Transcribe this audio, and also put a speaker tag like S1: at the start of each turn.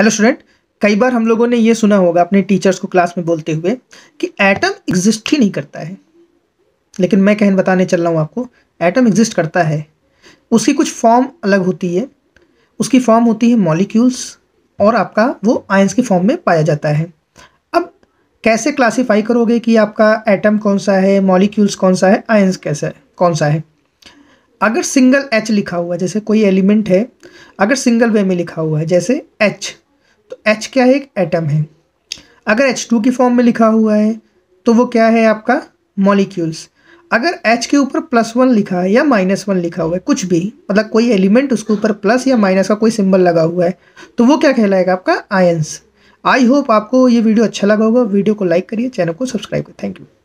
S1: hello student कई बार हम लोगों ने ये सुना होगा अपने टीचर्स को क्लास में बोलते हुए कि एटम एग्जिस्ट ही नहीं करता है लेकिन मैं कहन बताने चल रहा हूँ आपको एटम एग्जिस्ट करता है उसकी कुछ फॉर्म अलग होती है उसकी फॉर्म होती है मॉलिक्यूल्स और आपका वो आयंस की फॉर्म में पाया जाता है अब कैसे क्लासीफाई करोगे कि आपका एटम कौन सा है मॉलिक्यूल्स कौन सा है आयंस कैसा है कौन सा है अगर सिंगल एच लिखा हुआ है जैसे कोई एलिमेंट है अगर सिंगल वे में लिखा हुआ है जैसे एच तो एच क्या है एक एटम है अगर एच टू की फॉर्म में लिखा हुआ है तो वो क्या है आपका मॉलिक्यूल्स अगर एच के ऊपर प्लस वन लिखा है या माइनस वन लिखा हुआ है कुछ भी मतलब कोई एलिमेंट उसके ऊपर प्लस या माइनस का कोई सिंबल लगा हुआ है तो वो क्या कहलाएगा आपका आयंस आई होप आपको ये वीडियो अच्छा लगा होगा वीडियो को लाइक करिए चैनल को सब्सक्राइब
S2: करिए थैंक यू